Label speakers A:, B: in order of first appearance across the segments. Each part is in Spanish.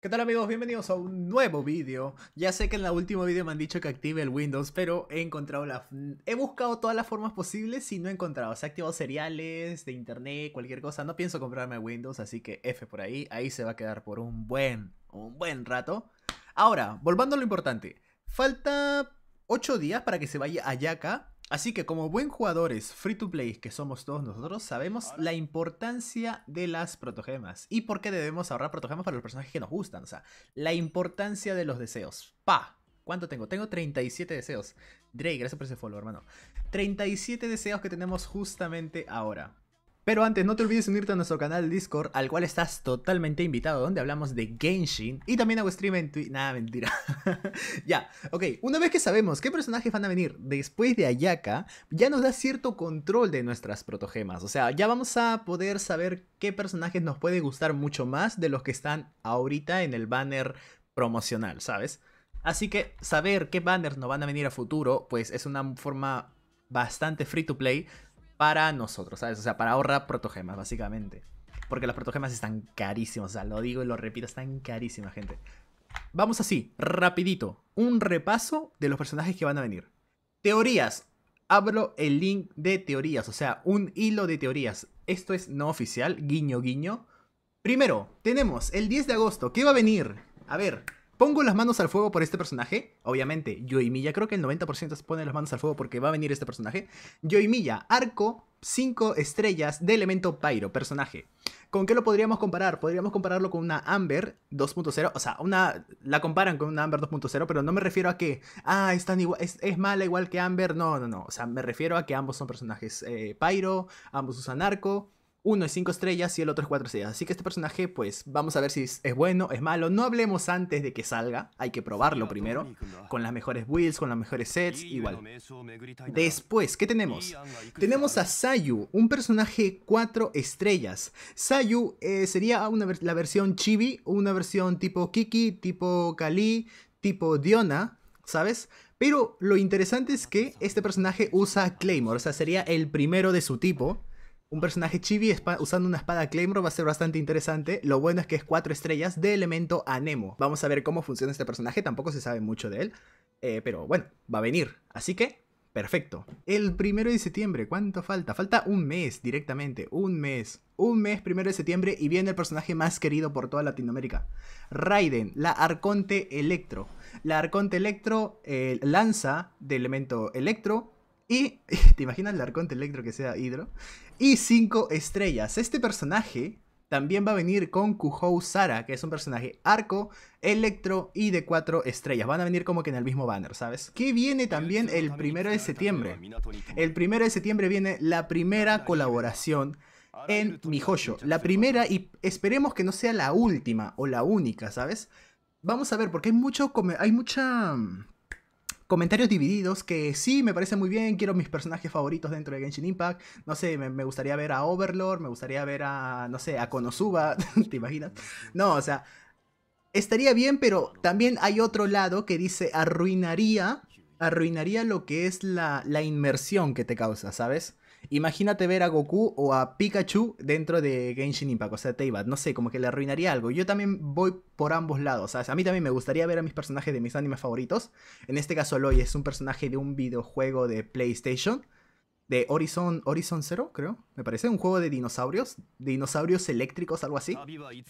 A: ¿Qué tal amigos? Bienvenidos a un nuevo vídeo. Ya sé que en el último vídeo me han dicho que active el Windows, pero he encontrado la... He buscado todas las formas posibles y no he encontrado. Se ha activado seriales, de internet, cualquier cosa. No pienso comprarme Windows, así que F por ahí. Ahí se va a quedar por un buen, un buen rato. Ahora, volvando a lo importante. Falta 8 días para que se vaya a Yaka Así que como buen jugadores free to play que somos todos nosotros, sabemos la importancia de las protogemas y por qué debemos ahorrar protogemas para los personajes que nos gustan. O sea, la importancia de los deseos. ¡Pa! ¿Cuánto tengo? Tengo 37 deseos. Drake, gracias por ese follow, hermano. 37 deseos que tenemos justamente ahora. Pero antes no te olvides de unirte a nuestro canal Discord, al cual estás totalmente invitado, donde hablamos de Genshin y también hago stream en Twitch. Nada, mentira. ya, ok, una vez que sabemos qué personajes van a venir después de Ayaka, ya nos da cierto control de nuestras protogemas. O sea, ya vamos a poder saber qué personajes nos puede gustar mucho más de los que están ahorita en el banner promocional, ¿sabes? Así que saber qué banners nos van a venir a futuro, pues es una forma bastante free to play para nosotros, ¿sabes? O sea, para ahorrar protogemas, básicamente. Porque las protogemas están carísimas, o sea, lo digo y lo repito, están carísimas, gente. Vamos así, rapidito, un repaso de los personajes que van a venir. Teorías. Abro el link de teorías, o sea, un hilo de teorías. Esto es no oficial, guiño, guiño. Primero, tenemos el 10 de agosto. ¿Qué va a venir? A ver, Pongo las manos al fuego por este personaje. Obviamente, Yoimiya, creo que el 90% pone las manos al fuego porque va a venir este personaje. Yoimiya, arco 5 estrellas de elemento Pyro, personaje. ¿Con qué lo podríamos comparar? Podríamos compararlo con una Amber 2.0, o sea, una la comparan con una Amber 2.0, pero no me refiero a que, ah, es, es, mala igual que Amber, no, no, no, o sea, me refiero a que ambos son personajes eh, Pyro, ambos usan arco, uno es 5 estrellas y el otro es 4 estrellas. Así que este personaje, pues vamos a ver si es, bueno, es malo. No hablemos antes de que salga, hay que probarlo primero. Con las mejores builds, con las mejores sets, igual. Después, ¿qué tenemos? Tenemos a Sayu, un personaje 4 estrellas. Sayu eh, sería la versión chibi, una versión tipo Kiki, tipo Kali, tipo Diona, ¿sabes? Pero lo interesante es que este personaje usa Claymore, o sea, sería el primero de su tipo un personaje chibi usando una espada Claymore va a ser bastante interesante. Lo bueno es que es cuatro estrellas de elemento anemo. Vamos a ver cómo funciona este personaje, tampoco se sabe mucho de él. Eh, pero bueno, va a venir. Así que, perfecto. El primero de septiembre, ¿cuánto falta? Falta un mes directamente, un mes. Un mes, primero de septiembre, y viene el personaje más querido por toda Latinoamérica. Raiden, la Arconte Electro. La Arconte Electro eh, lanza de elemento Electro y... ¿Te imaginas la Arconte Electro que sea Hidro? y 5 estrellas. Este personaje también va a venir con Kuhou Sara, que es un personaje arco, electro y de 4 estrellas. Van a venir como que en el mismo banner, ¿sabes? Que viene también el primero de septiembre. El primero de septiembre viene la primera colaboración en Mihoyo. La primera y esperemos que no sea la última o la única, ¿sabes? Vamos a ver, porque hay mucho... Hay mucha comentarios divididos que sí, me parece muy bien, quiero mis personajes favoritos dentro de Genshin Impact, no sé, me, gustaría ver a Overlord, me gustaría ver a, no sé, a Konosuba, ¿te imaginas? No, o sea, estaría bien, pero también hay otro lado que dice arruinaría, arruinaría lo que es la, la inmersión que te causa, ¿sabes? Imagínate ver a Goku o a Pikachu dentro de Genshin Impact, o sea, Teyvat, no sé, como que le arruinaría algo. Yo también voy por ambos lados, A mí también me gustaría ver a mis personajes de mis animes favoritos. En este caso, Aloy es un personaje de un videojuego de PlayStation, de Horizon, Horizon Zero, creo, me parece, un juego de dinosaurios, dinosaurios eléctricos, algo así.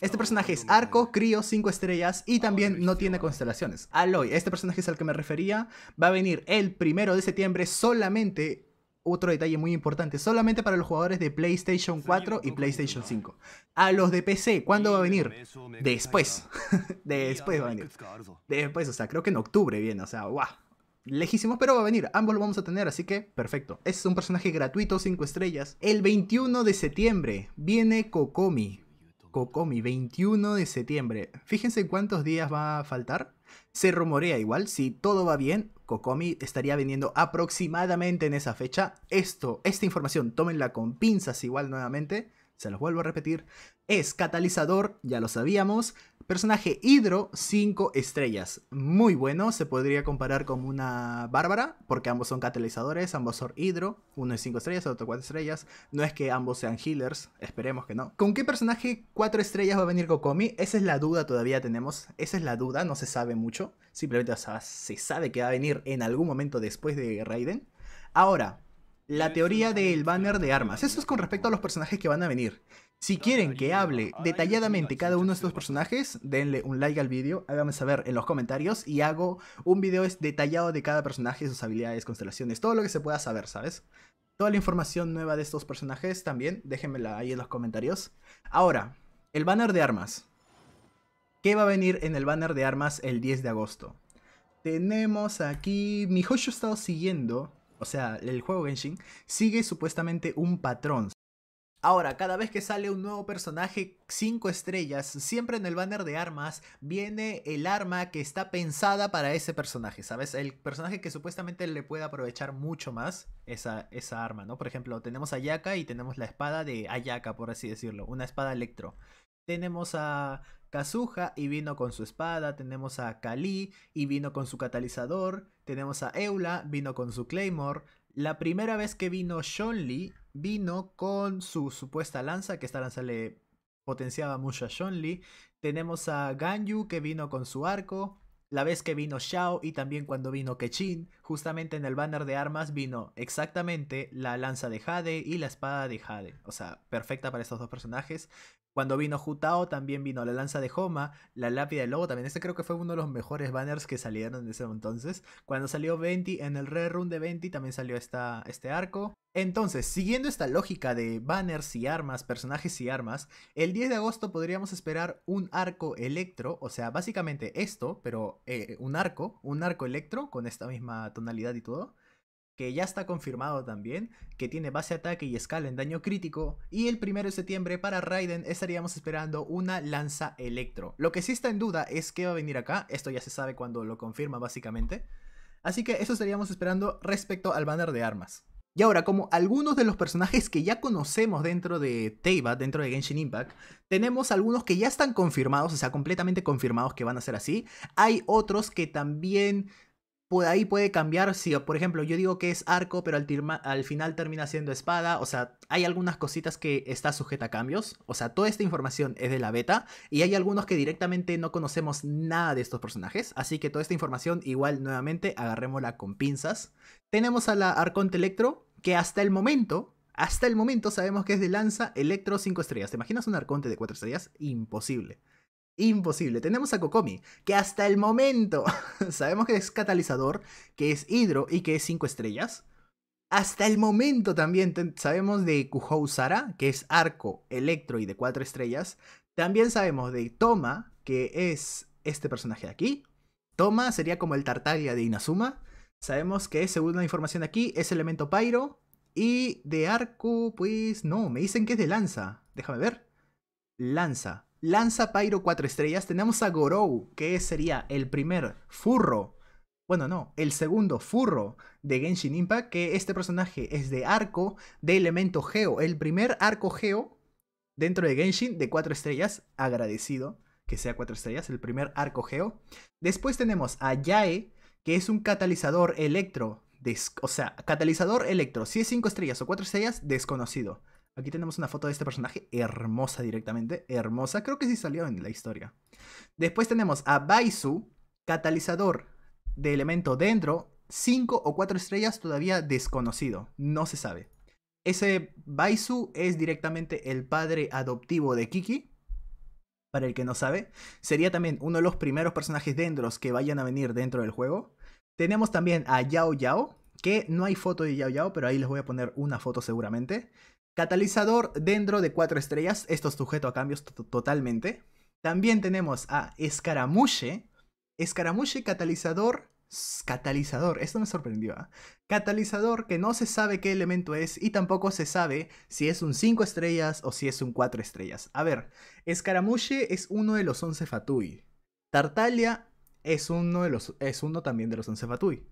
A: Este personaje es arco, crío, 5 estrellas y también no tiene constelaciones. Aloy, este personaje es al que me refería, va a venir el primero de septiembre solamente otro detalle muy importante, solamente para los jugadores de PlayStation 4 y PlayStation 5. A los de PC, ¿cuándo va a venir? Después. Después va a venir. Después, o sea, creo que en octubre viene, o sea, guau. lejísimos, pero va a venir. Ambos lo vamos a tener, así que perfecto. es un personaje gratuito, 5 estrellas. El 21 de septiembre viene Kokomi. Kokomi, 21 de septiembre. Fíjense cuántos días va a faltar. Se rumorea igual, si todo va bien, Kokomi estaría vendiendo aproximadamente en esa fecha. Esto, esta información, tómenla con pinzas igual nuevamente, se los vuelvo a repetir. Es catalizador, ya lo sabíamos, Personaje Hidro, 5 estrellas. Muy bueno, se podría comparar con una Bárbara, porque ambos son catalizadores, ambos son Hidro. Uno es 5 estrellas, otro 4 estrellas. No es que ambos sean healers, esperemos que no. ¿Con qué personaje 4 estrellas va a venir Kokomi? Esa es la duda todavía tenemos. Esa es la duda, no se sabe mucho. Simplemente se sabe que va a venir en algún momento después de Raiden. Ahora, la teoría del banner de armas. Eso es con respecto a los personajes que van a venir. Si quieren que hable detalladamente cada uno de estos personajes, denle un like al vídeo, háganme saber en los comentarios y hago un video detallado de cada personaje, sus habilidades, constelaciones, todo lo que se pueda saber, ¿sabes? Toda la información nueva de estos personajes también, déjenmela ahí en los comentarios. Ahora, el banner de armas. ¿Qué va a venir en el banner de armas el 10 de agosto? Tenemos aquí... Mi ha estado siguiendo, o sea, el juego Genshin, sigue supuestamente un patrón. Ahora, cada vez que sale un nuevo personaje 5 estrellas, siempre en el banner de armas viene el arma que está pensada para ese personaje, ¿sabes? El personaje que supuestamente le puede aprovechar mucho más esa, esa arma, ¿no? Por ejemplo, tenemos a Ayaka y tenemos la espada de Ayaka, por así decirlo, una espada electro. Tenemos a Kazuha y vino con su espada, tenemos a Kali y vino con su catalizador, tenemos a Eula, vino con su claymore, la primera vez que vino Shonli vino con su supuesta lanza, que esta lanza le potenciaba mucho a Lee. Tenemos a Ganyu que vino con su arco, la vez que vino Xiao y también cuando vino Kechin, justamente en el banner de armas vino exactamente la lanza de Jade y la espada de Jade. O sea, perfecta para estos dos personajes. Cuando vino Jutao también vino la lanza de Homa, la lápida del lobo también. Este creo que fue uno de los mejores banners que salieron en ese entonces. Cuando salió 20, en el rerun de 20 también salió esta, este arco. Entonces, siguiendo esta lógica de banners y armas, personajes y armas, el 10 de agosto podríamos esperar un arco electro, o sea, básicamente esto, pero eh, un arco, un arco electro con esta misma tonalidad y todo que ya está confirmado también, que tiene base ataque y escala en daño crítico, y el 1 de septiembre para Raiden estaríamos esperando una lanza electro. Lo que sí está en duda es que va a venir acá, esto ya se sabe cuando lo confirma básicamente, así que eso estaríamos esperando respecto al banner de armas. Y ahora, como algunos de los personajes que ya conocemos dentro de Teiba, dentro de Genshin Impact, tenemos algunos que ya están confirmados, o sea, completamente confirmados que van a ser así. Hay otros que también por ahí puede cambiar. Si, por ejemplo, yo digo que es arco, pero al, al, final termina siendo espada. O sea, hay algunas cositas que está sujeta a cambios. O sea, toda esta información es de la beta. Y hay algunos que directamente no conocemos nada de estos personajes. Así que toda esta información, igual nuevamente, agarrémosla con pinzas. Tenemos a la Arconte Electro, que hasta el momento. Hasta el momento sabemos que es de lanza Electro 5 estrellas. ¿Te imaginas un arconte de 4 estrellas? Imposible imposible. Tenemos a Kokomi, que hasta el momento sabemos que es catalizador, que es hidro y que es 5 estrellas. Hasta el momento también sabemos de Kujou Sara, que es arco, electro y de 4 estrellas. También sabemos de Toma, que es este personaje de aquí. Toma sería como el Tartaglia de Inazuma. Sabemos que, según la información de aquí, es elemento Pyro. Y de arco, pues no, me dicen que es de lanza. Déjame ver. Lanza lanza Pyro 4 estrellas. Tenemos a Gorou, que sería el primer furro. Bueno, no, el segundo furro de Genshin Impact, que este personaje es de arco de elemento geo. El primer arco geo dentro de Genshin de 4 estrellas. Agradecido que sea 4 estrellas, el primer arco geo. Después tenemos a Yae, que es un catalizador electro. o sea, catalizador electro. Si es 5 estrellas o 4 estrellas, desconocido. Aquí tenemos una foto de este personaje, hermosa directamente, hermosa, creo que sí salió en la historia. Después tenemos a Baisu, catalizador de elemento dentro, 5 o 4 estrellas todavía desconocido, no se sabe. Ese Baizu es directamente el padre adoptivo de Kiki, para el que no sabe. Sería también uno de los primeros personajes dendros que vayan a venir dentro del juego. Tenemos también a Yao Yao, que no hay foto de Yao Yao, pero ahí les voy a poner una foto seguramente. Catalizador dentro de cuatro estrellas, esto es sujeto a cambios totalmente. También tenemos a Escaramuche. Escaramuche catalizador. Catalizador, esto me sorprendió. ¿ah? Catalizador que no se sabe qué elemento es y tampoco se sabe si es un 5 estrellas o si es un 4 estrellas. A ver, Escaramuche es uno de los 11 Fatui. Tartalia es uno, de los, es uno también de los 11 Fatui.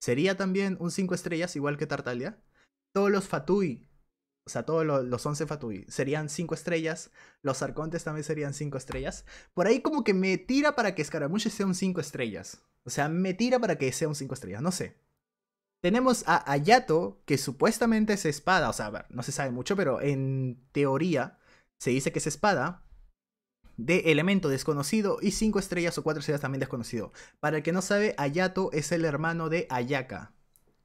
A: Sería también un 5 estrellas igual que Tartalia. Todos los Fatui o sea, todos los, 11 Fatui serían 5 estrellas. Los Arcontes también serían 5 estrellas. Por ahí como que me tira para que Scaramouche sea un 5 estrellas. O sea, me tira para que sea un 5 estrellas. No sé. Tenemos a Ayato, que supuestamente es espada. O sea, a ver, no se sabe mucho, pero en teoría se dice que es espada. De elemento desconocido y 5 estrellas o 4 estrellas también desconocido. Para el que no sabe, Ayato es el hermano de Ayaka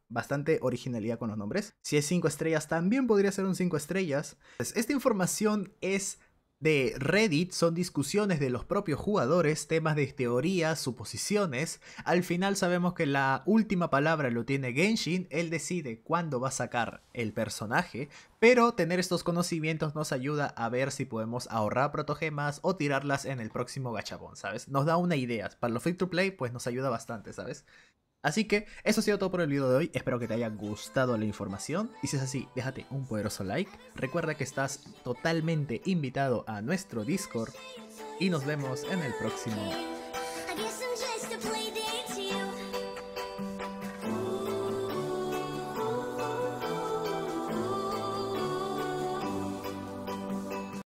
A: bastante originalidad con los nombres. Si es 5 estrellas, también podría ser un 5 estrellas. Pues, esta información es de Reddit, son discusiones de los propios jugadores, temas de teorías, suposiciones. Al final sabemos que la última palabra lo tiene Genshin, él decide cuándo va a sacar el personaje, pero tener estos conocimientos nos ayuda a ver si podemos ahorrar protogemas o tirarlas en el próximo gachabón, ¿sabes? Nos da una idea. Para los free to play, pues nos ayuda bastante, ¿sabes? Así que eso ha sido todo por el video de hoy, espero que te haya gustado la información y si es así déjate un poderoso like, recuerda que estás totalmente invitado a nuestro Discord y nos vemos en el próximo